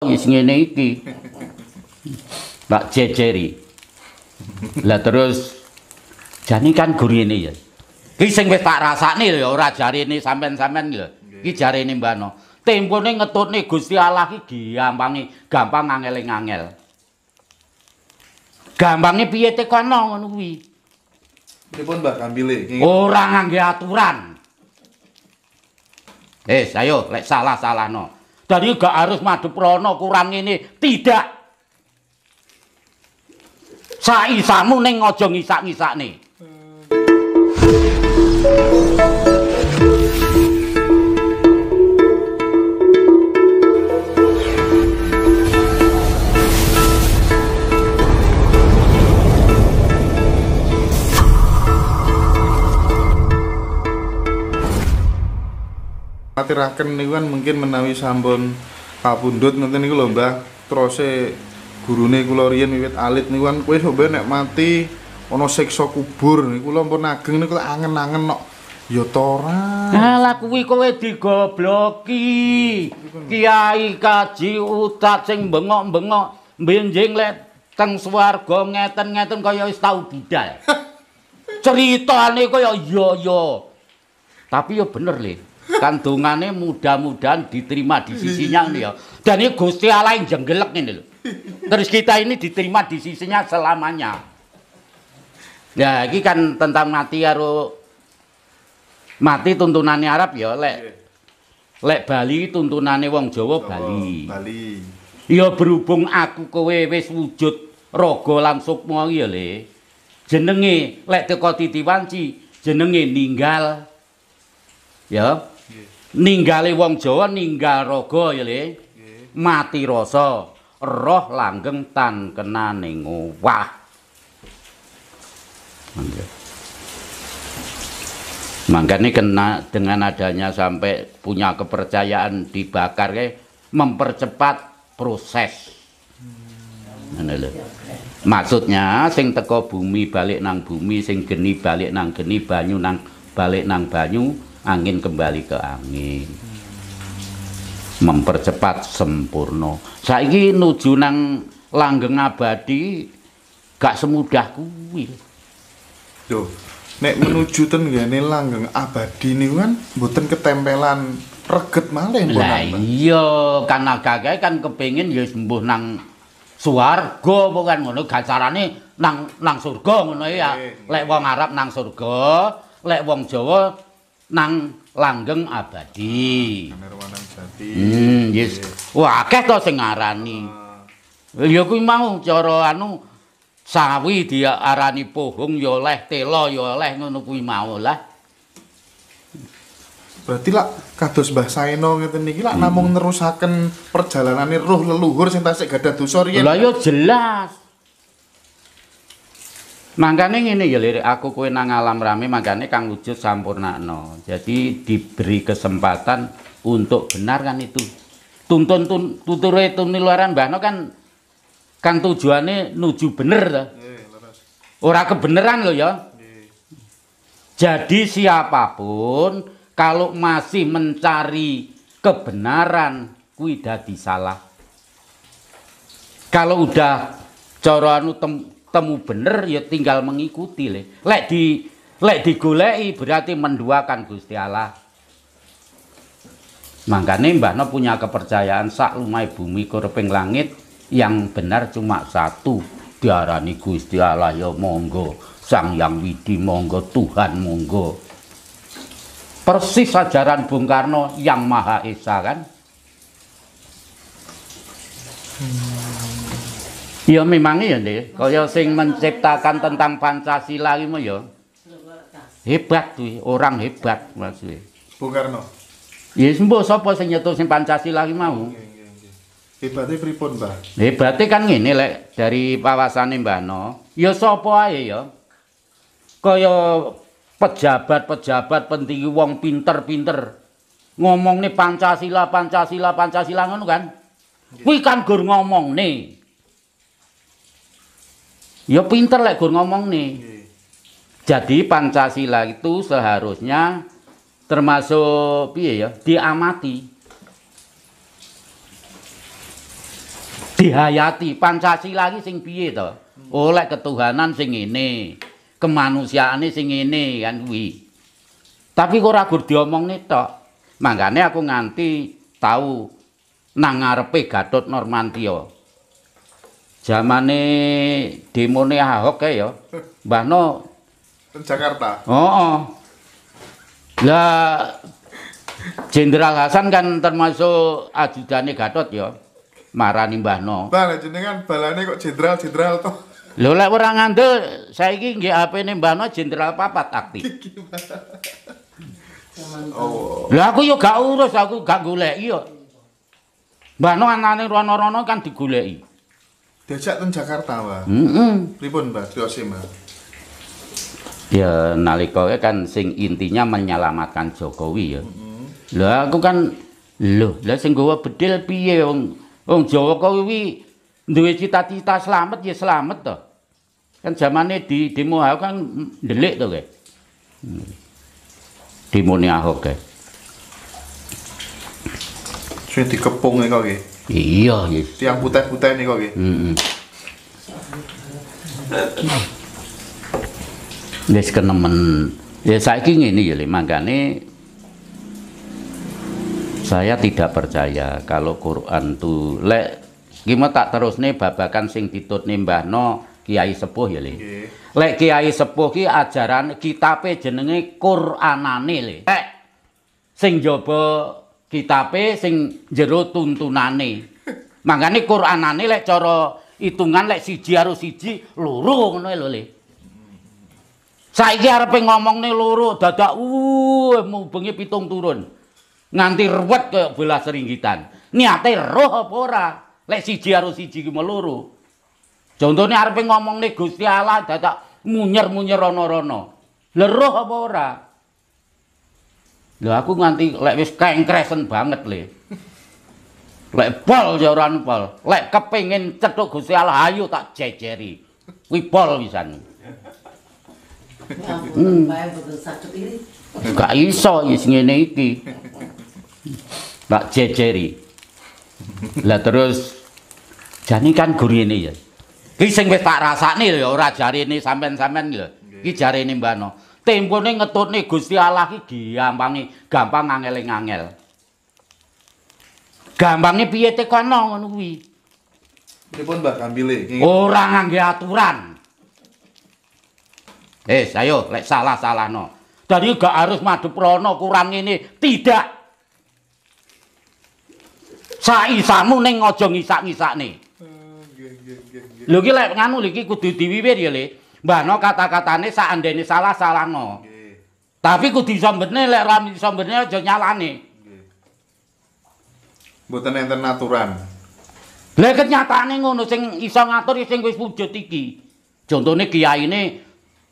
wis ngene iki tak jejeri lah terus jani kan guru ini ya ki sing wis tak rasakne lho ora jarine sampean-sampean lho ki jarine Mbah No tempone ngetutne Gusti Allah ki gampangi gampang ngangel ngangel gampangi piye te kono ngono kuwi pripun Mbah ngambile ora ngangge aturan Eh, ayo lek salah-salahno dari gak harus madu prono kurang ini tidak saya isamu neng ngojong isak isak nih matiraken niku kan mungkin menawi sampun kabundut nanti niku lho Mbah terusé gurune kula riyen wiwit alit niku kan kowe sampe nek mati ana siksa kubur niku lho ampun ageng niku angen-angen nok ya tora ala kuwi kowe digobloki kiai kaji utat sing bengok-bengok benjing lek teng swarga ngeten-ngeten kaya wis tau didal ceritane kaya ya ya tapi ya bener lho kandungannya mudah-mudahan diterima di sisinya nih ya. Dan ini Gusti Allah yang jenggelek ini loh. Terus kita ini diterima di sisinya selamanya. Ya, ini kan tentang mati haru mati tuntunannya Arab ya, lek lek Bali tuntunannya Wong Jawa oh, Bali. Bali. Iya berhubung aku kowe wis wujud rogo langsung mau ya le jenenge lek teko titiwanci jenenge ninggal ya Ninggali wong Jawa ninggal Rogo ya Le. Mati rasa, roh langgeng tan kena kenaning wah. ini kena dengan adanya sampai punya kepercayaan dibakar kayak mempercepat proses. Hmm. Maksudnya sing teko bumi balik nang bumi, sing geni balik nang geni, banyu nang balik nang banyu, angin kembali ke angin mempercepat sempurna saiki nuju nang langgeng abadi gak semudah kuwi yo nek menuju ten langgeng abadi niku kan mboten ketempelan reget malih mboten lah iya kan agak kan kepengin ya sembuh nang swarga pokoke ngono gak nang nang surga ngono ya eh, lek wong arab nang surga lek wong jawa nang langgeng abadi. Hmm, yes. Wah, akeh to sing ngarani. Ah. Ya kuwi mau cara anu sawi diarani pohong ya oleh tela ya oleh ngono kuwi mau lah. Berarti lak kados Mbah Saeno ngene iki lak hmm. namung nerusaken perjalanane roh leluhur sing tasik gadah dosa riyen. Lah ya jelas. Makanya ini ya lirik aku kue nang alam rame mangkane kang wujud no. Jadi diberi kesempatan untuk benar kan itu. Tuntun tun, itu tunilaran Mbahno kan kang tujuane nuju bener to. Iya, Orang kebenaran loh ya. Iya. Jadi siapapun kalau masih mencari kebenaran kuwi disalah. Kalau udah cara anu temu bener ya tinggal mengikuti le. Lek di lek digolei berarti menduakan Gusti Allah. Makanya Mbah No punya kepercayaan sak lumai bumi kurping langit yang benar cuma satu diarani Gusti Allah ya monggo Sang Yang Widi monggo Tuhan monggo persis ajaran Bung Karno yang Maha Esa kan hmm. Iya memang ya deh. Kalau sing menciptakan tentang Pancasila ini ya. Hebat tuh, orang hebat maksudnya. Bung Karno. Iya sembuh sopo sing nyetuh sing Pancasila ini mau. Hebatnya pripun, Mbah. Hebatnya kan ngene lek dari pawasane Mbah No. Ya sapa ae ya. Kaya pejabat-pejabat penting wong pinter-pinter. Ngomong nih Pancasila, Pancasila, Pancasila ngono kan. Kuwi kan gur ngomong nih. Ya pinter lek gur ngomong nih. Iya. Jadi Pancasila itu seharusnya termasuk piye ya, diamati. Dihayati Pancasila lagi sing piye to? Hmm. Oleh oh, ketuhanan sing kemanusiaan kemanusiaan sing ini kan wi. Tapi kok ragu diomong nih tok. Makanya aku nganti tahu nangarpe Gatot Normantio. Jamane demone Ahok ya. Mbah No Jakarta. Oh, oh. Lah Jenderal Hasan kan termasuk ajudane Gatot ya. Marani Mbah No. Bal jenengan balane kok jenderal-jenderal toh. Lho lek ora ngandel saiki nggih apene Mbah No jenderal papat aktif. Oh. Lah aku yo gak urus aku gak golek yo. Mbah No anane rono-rono kan digoleki. diajak ke Jakarta wah mm -hmm. pribun mbak di Osima ya nalika kan sing intinya menyelamatkan Jokowi ya lah mm aku kan loh lah sing gue bedil piye wong wong Jokowi duwe cita-cita selamat ya selamat toh kan zamannya di demo aku kan delik tuh kayak hmm. demo nih ahok kayak sudah dikepung nih e kau kayak Iya, iya. Tiang putih-putih kok, nggih. Heeh. Wis kenemen. Ya saya saiki ini ya, Makanya saya tidak percaya kalau Quran tuh lek gimana tak terus nih babakan sing titut nih no kiai sepuh ya le okay. lek kiai sepuh ki ajaran kitab jenenge Quranane le lek sing jaba kitabe sing jero tuntunane. Mangane Qur'anane lek cara hitungan lek siji karo siji loro ngono lho Le. Saiki arepe ngomongne loro dadak uh mubengi pitung turun. Nganti ruwet kaya bola seringgitan. Niate roh apa ora? Lek siji karo siji ki meloro. Contone arepe ngomongne Gusti Allah dadak munyer-munyer ana-ana. Leroh apa Ora. Lha aku nganti lek wis kengkresen banget le. Lek pol ya ora pol. Lek kepengin cethuk Gusti Allah ayo tak jejeri. Kuwi pol pisan. Hmm. Gak iso ya sing ngene iki. Tak jejeri. Lah terus jani kan guru ini ya. Ki sing wis tak rasakne lho ora jarine sampean-sampean lho. Ki jarine Mbak No. tempone ngetutne Gusti Allah ki gampange gampang ngangel-ngangel. Gampange piye te kono ngono kuwi. Pripun Mbah Gambile? Ora ngangge aturan. Eh, ayo lek salah-salahno. Dadi gak harus madu prana kurang ini tidak. Sai samu ning aja ngisak-ngisakne. Hmm, nggih nggih nggih. Lho ki lek nganu iki kudu diwiwir ya, Le. Mbah no kata-katane saandene salah salah no. Tapi ku di sombene lek ra di sombene aja nyalane. Nggih. Mboten enten aturan. Lek kenyataane ngono sing iso ngatur sing wis wujud iki. Contone kiyaine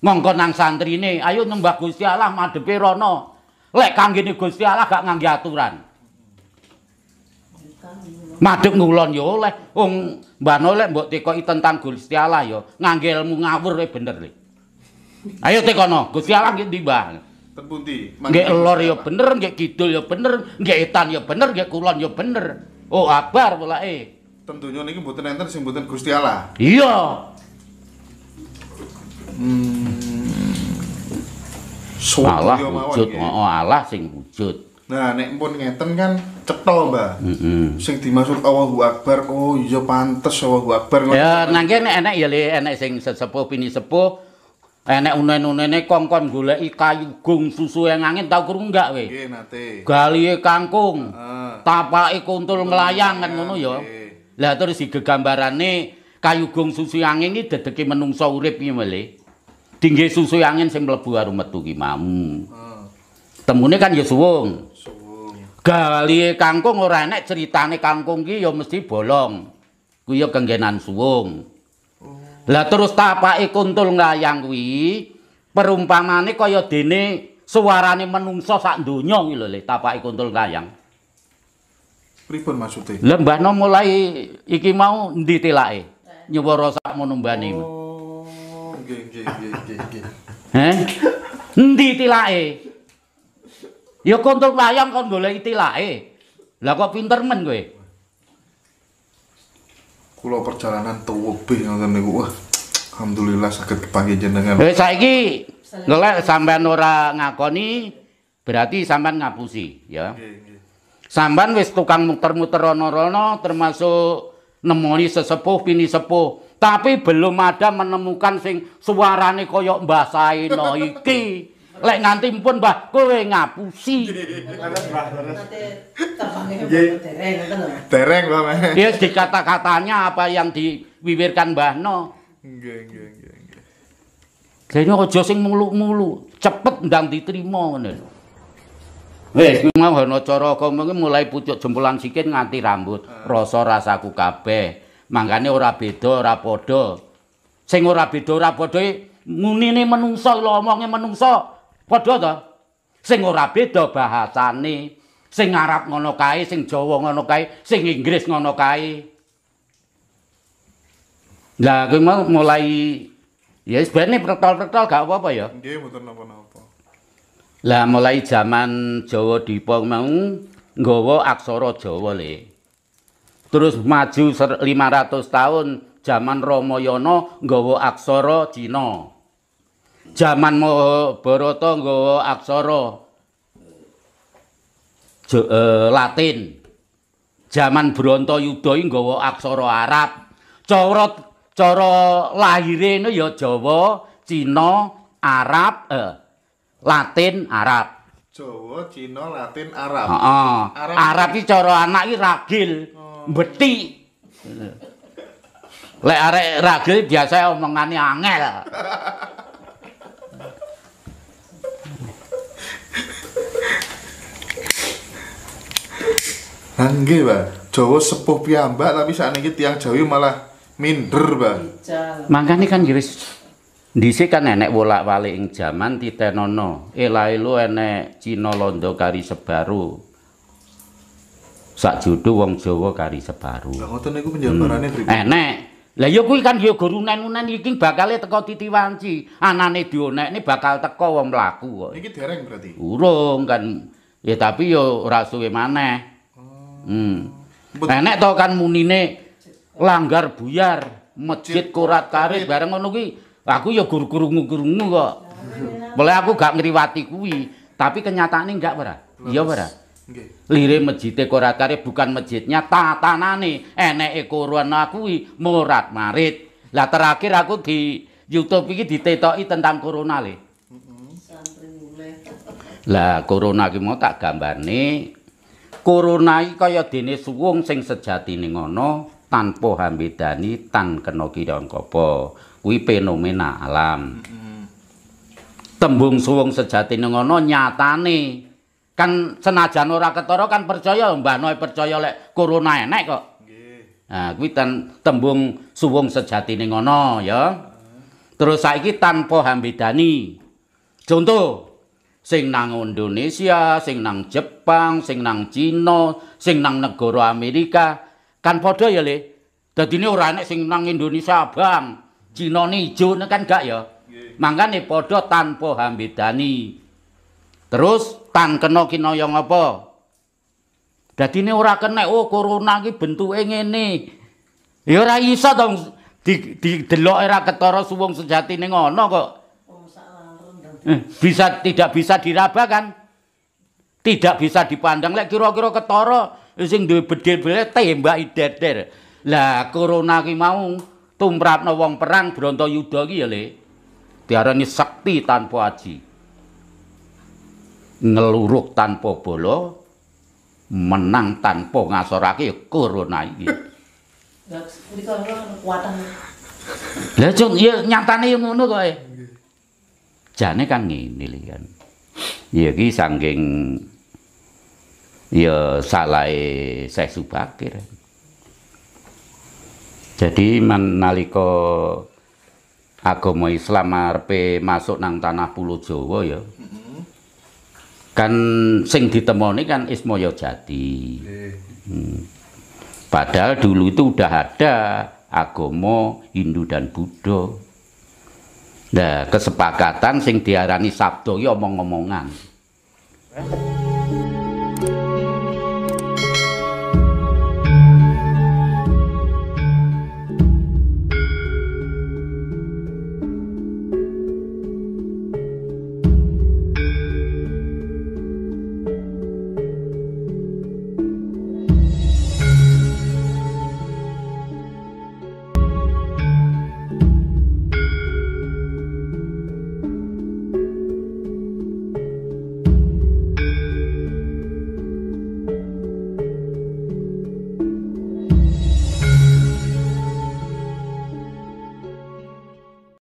ngongkon nang santrine, ayo nembah Gusti Allah madhepe rono. Lek kanggene Gusti Allah gak ngangge aturan. madep ngulon yo ya oleh wong mbano lek mbok tekoki tentang Gusti Allah yo, ya. ngangge ilmu ngawur we bener le ayo tekono Gusti Allah nggih ndi Mbah tepundi nggih lor yo ya bener nggih kidul yo bener nggih etan yo bener nggih kulon yo bener oh abar polake tentunya niki mboten enten sing mboten Gusti Allah iya hmm. Allah wujud, oh, Allah sing wujud. Nah, nek mpun ngeten kan cetol, mbah. Heeh. Mm -hmm. Sing dimaksud Allahu Akbar, oh iya pantes Allahu Akbar. Ya, nangke nek enek ya le enek sing sesepuh pini sepo. Enek unen-unene kongkon goleki kayu gung susu yang angin tau kru enggak we. Nggih, nate. Galihe kangkung. Heeh. Tapake kuntul nglayang kan ngono ya. Lah terus digegambarane kayu gung susu angin iki dedeki menungsa urip iki mele. Dingge susu angin sing mlebu arum ki mau. Hmm. temune kan ya suwung. Suwung. Gali kangkung ora enak critane kangkung ki ya mesti bolong. Kuwi ya kenggenan suwung. Oh. Lah terus tapake kuntul ngayang kuwi perumpamane kaya dene suarane menungso sak donya iki lho le tapake kuntul ngayang. Pripun maksude? Lah Mbah no mulai iki mau ndi telake? Nyuwara sak menumbane. Oh, nggih nggih nggih iya. Heh? Ndi tilake? Ya kontol layang kon golek itilake. Lah kok pinter men kowe? Kula perjalanan tuwebe ngoten niku. Wah, alhamdulillah saged kepanggih jenengan. Eh saiki ngelek sampean ora ngakoni berarti sampean ngapusi ya. Sampean wis tukang muter-muter rono-rono termasuk nemoni sesepuh pini sepuh tapi belum ada menemukan sing suarane koyok Mbah Saino iki. lek nganti mpun mbah kowe ngapusi mbah. dereng ya Iya, kata-katanya apa yang diwiwirkan mbah no nggih nggih nggih sing muluk muluk cepet ndang diterima ngene Wes ku mau ana cara mulai pucuk jempolan sikit nganti rambut, ah. rasa rasaku kabeh. Mangkane ora beda, ora padha. Sing ora beda, ora padha ngunine menungsa lho omonge menungsa. padha to sing ora beda bahasane sing Arab ngono kae sing Jawa ngono kae sing Inggris ngono kae lah kuwi mulai ya yes, sebenarnya pertol-pertol gak apa-apa ya nggih mboten napa-napa lah mulai zaman Jawa dipong mau nggawa aksara Jawa le terus maju 500 tahun zaman Romo Yono nggawa aksara Cina Jaman Mahabharata nggawa aksara e, Latin. Jaman Bronto Yudha nggawa aksara Arab. Cara cara lahire ya Jawa, Cina, Arab, e, Latin, Arab. Jawa, Cina, Latin, Arab. Uh Arab. Arab iki cara anak iki ragil, uh. Oh. beti. Lek arek ragil biasa omongane angel. Nah, nggih, Mbak. Jawa sepuh piyambak tapi sakniki tiang Jawi malah minder, Mbak. Mangkane kan Giris Dhisik kan nenek bolak-balik ing jaman titenono. Elae eh, lu enek cino Londo kari sebaru. Sak judu wong Jawa kari sebaru. Lah ngoten niku penjabarane hmm. pripun? Enek. Lah ya kuwi kan ya gurunen-unen iki bakal teko titi wanci. Anane ini bakal teko wong mlaku kok. Iki dereng berarti. Urung kan. Ya tapi yo ya ora suwe maneh. Hmm. Nenek to kan munine langgar buyar, masjid korat karit bareng ngono kuwi. Aku ya gur-gurungu-gurungu kok. Boleh aku gak ngriwati kuwi, tapi kenyataannya enggak, Pak. Iya, Pak. Lire masjidé korat karit bukan masjidnya tatanane, eneke koruan kuwi morat marit. Lah terakhir aku di YouTube iki ditetoki tentang corona le. Lah corona ki mau tak gambarne Corona iki kaya dene suwung sing sejatine ngono tanpa hambedani tan kena kirang kapa. Kuwi fenomena alam. Mm-hmm. Tembung suwung sejatine ngono nyatane kan senajan ora ketara kan percaya Mbah Noe percaya lek corona enek kok. Nah, kuwi tembung suwung sejatine ngono ya. Mm-hmm. Terus saiki tanpa hambedani. Contoh sing nang Indonesia, sing nang Jepang, sing nang Cina, sing nang negara Amerika. Kan padha ya, Le. Dadine ora enek sing nang Indonesia abang, Cina ijo kan gak ya? Mangkane padha tanpa hambedani. Terus tan kena kinaya ngapa? Dadine ora kena oh corona iki bentuke ngene. Ya ora isa dong di, di delok era ketara suwung sejatine ngono kok. Eh, bisa tidak bisa diraba kan tidak bisa dipandang lek kira-kira ketara eh, sing duwe bedil-bedil tembak ideder lah corona ki mau tumrapno wong perang bronto yudha ya le diarani sakti tanpa aji ngeluruk tanpa bola menang tanpa ngasorake corona iki lha kuwi kan kuwatan lha cung ya nyatane ngono kok jane kan ngene kan ya iki saking ya salah saya Subakir jadi menaliko agama Islam arepe masuk nang tanah pulau Jawa ya mm-hmm. kan sing ditemoni kan Ismoyo Jati hmm. padahal dulu itu udah ada agama Hindu dan Buddha Nah, kesepakatan sing diarani sabda ya omong-omongan. Eh?